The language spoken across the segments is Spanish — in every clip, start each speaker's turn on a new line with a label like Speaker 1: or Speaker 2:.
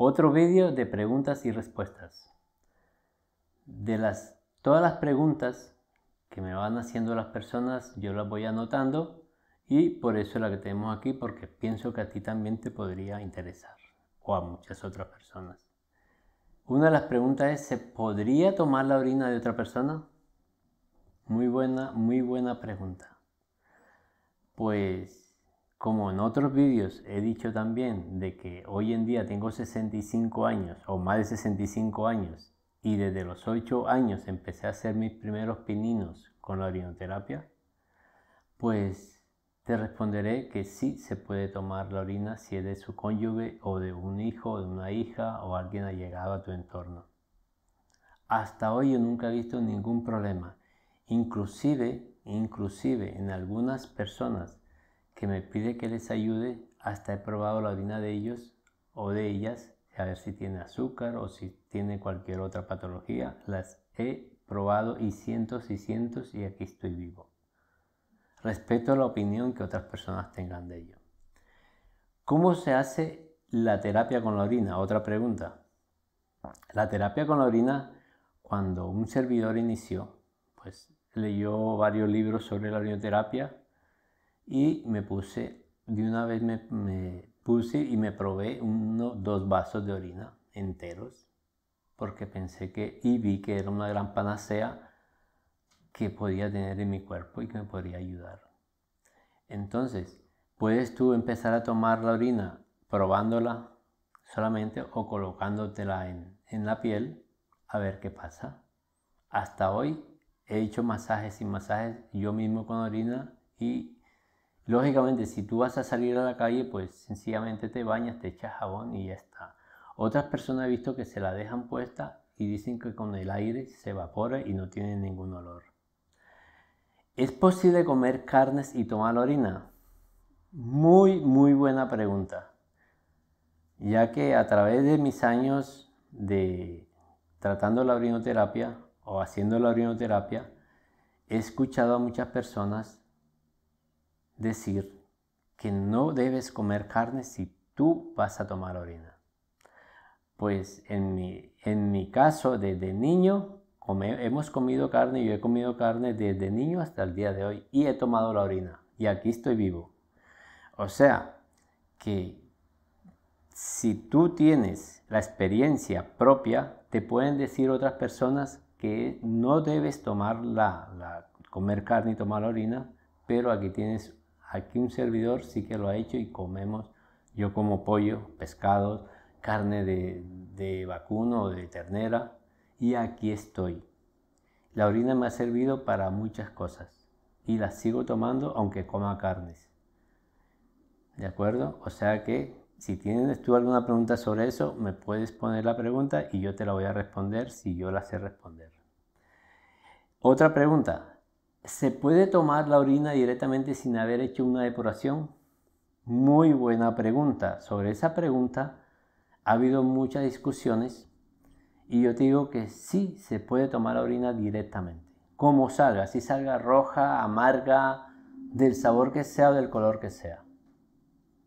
Speaker 1: otro vídeo de preguntas y respuestas. De las, todas las preguntas que me van haciendo las personas, yo las voy anotando y por eso la que tenemos aquí, porque pienso que a ti también te podría interesar o a muchas otras personas. Una de las preguntas es, ¿se podría tomar la orina de otra persona? Muy buena, muy buena pregunta. Pues como en otros vídeos he dicho también de que hoy en día tengo 65 años o más de 65 años y desde los 8 años empecé a hacer mis primeros pininos con la orinoterapia, pues te responderé que sí se puede tomar la orina si es de su cónyuge o de un hijo, o de una hija o alguien ha llegado a tu entorno. Hasta hoy yo nunca he visto ningún problema. Inclusive, inclusive en algunas personas que me pide que les ayude, hasta he probado la orina de ellos o de ellas, a ver si tiene azúcar o si tiene cualquier otra patología. Las he probado y cientos y cientos y aquí estoy vivo. Respeto la opinión que otras personas tengan de ello. ¿Cómo se hace la terapia con la orina? Otra pregunta. La terapia con la orina, cuando un servidor inició, pues leyó varios libros sobre la orinoterapia y me puse, de una vez me, puse y me probé uno, dos vasos de orina enteros, porque pensé que, y vi que era una gran panacea que podía tener en mi cuerpo y que me podría ayudar. Entonces, puedes tú empezar a tomar la orina probándola solamente o colocándotela en, en la piel a ver qué pasa. Hasta hoy he hecho masajes y masajes yo mismo con orina y Lógicamente, si tú vas a salir a la calle, pues sencillamente te bañas, te echas jabón y ya está. Otras personas he visto que se la dejan puesta y dicen que con el aire se evapora y no tiene ningún olor. ¿Es posible comer carnes y tomar orina? Muy, muy buena pregunta, ya que a través de mis años de tratando la orinoterapia o haciendo la orinoterapia, he escuchado a muchas personas decir que no debes comer carne si tú vas a tomar orina. Pues en mi, en mi caso, desde niño, hemos comido carne, y yo he comido carne desde niño hasta el día de hoy y he tomado la orina y aquí estoy vivo. O sea, que si tú tienes la experiencia propia, te pueden decir otras personas que no debes tomar la, comer carne y tomar orina, pero aquí tienes Aquí un servidor sí que lo ha hecho y comemos, yo como pollo, pescado carne de, de vacuno o de ternera y aquí estoy. La orina me ha servido para muchas cosas y la sigo tomando aunque coma carnes. ¿De acuerdo? O sea que si tienes tú alguna pregunta sobre eso, me puedes poner la pregunta y yo te la voy a responder si yo la sé responder. Otra pregunta, ¿Se puede tomar la orina directamente sin haber hecho una depuración? Muy buena pregunta. Sobre esa pregunta ha habido muchas discusiones y yo te digo que sí se puede tomar la orina directamente. Como salga, si salga roja, amarga, del sabor que sea o del color que sea.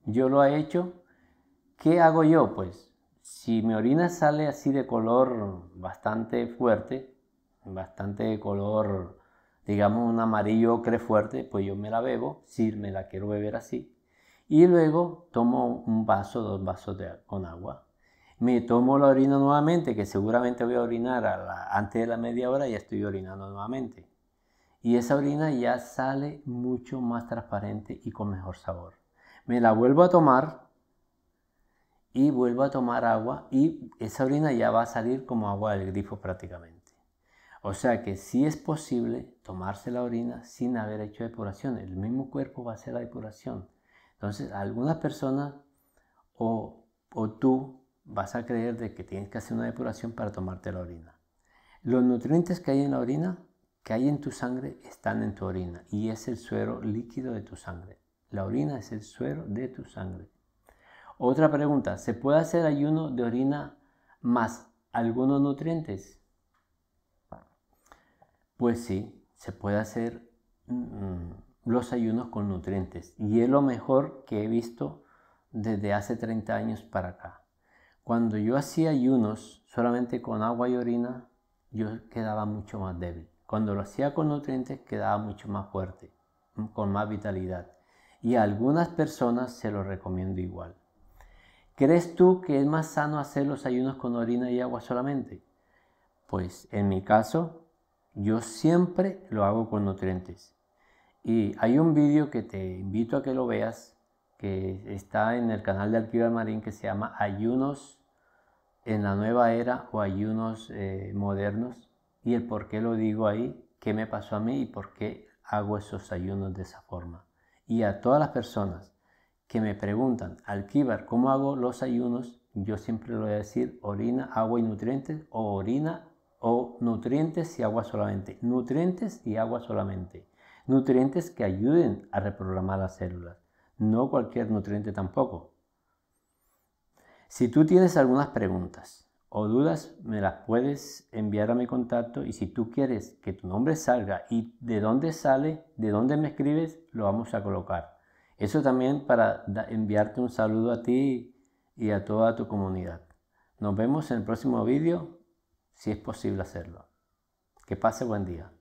Speaker 1: Yo lo he hecho. ¿Qué hago yo? Pues si mi orina sale así de color bastante fuerte, bastante de color digamos un amarillo ocre fuerte, pues yo me la bebo, si me la quiero beber así. Y luego tomo un vaso, dos vasos con agua. Me tomo la orina nuevamente, que seguramente voy a orinar antes de la media hora, ya estoy orinando nuevamente. Y esa orina ya sale mucho más transparente y con mejor sabor. Me la vuelvo a tomar y vuelvo a tomar agua y esa orina ya va a salir como agua del grifo prácticamente. O sea que si es posible tomarse la orina sin haber hecho depuración. El mismo cuerpo va a hacer la depuración. Entonces, algunas personas o, o tú vas a creer de que tienes que hacer una depuración para tomarte la orina. Los nutrientes que hay en la orina, que hay en tu sangre, están en tu orina y es el suero líquido de tu sangre. La orina es el suero de tu sangre. Otra pregunta, ¿se puede hacer ayuno de orina más algunos nutrientes? Pues sí, se puede hacer mm, los ayunos con nutrientes y es lo mejor que he visto desde hace 30 años para acá. Cuando yo hacía ayunos solamente con agua y orina, yo quedaba mucho más débil. Cuando lo hacía con nutrientes, quedaba mucho más fuerte, mm, con más vitalidad. Y a algunas personas se lo recomiendo igual. ¿Crees tú que es más sano hacer los ayunos con orina y agua solamente? Pues en mi caso, yo siempre lo hago con nutrientes. Y hay un vídeo que te invito a que lo veas, que está en el canal de Alquivar Marín, que se llama Ayunos en la Nueva Era o Ayunos eh, Modernos. Y el por qué lo digo ahí, qué me pasó a mí y por qué hago esos ayunos de esa forma. Y a todas las personas que me preguntan, Alquivar ¿cómo hago los ayunos? Yo siempre lo voy a decir orina, agua y nutrientes o orina, nutrientes y agua solamente, nutrientes y agua solamente, nutrientes que ayuden a reprogramar las células, no cualquier nutriente tampoco. Si tú tienes algunas preguntas o dudas, me las puedes enviar a mi contacto y si tú quieres que tu nombre salga y de dónde sale, de dónde me escribes, lo vamos a colocar. Eso también para enviarte un saludo a ti y a toda tu comunidad. Nos vemos en el próximo vídeo si es posible hacerlo. Que pase buen día.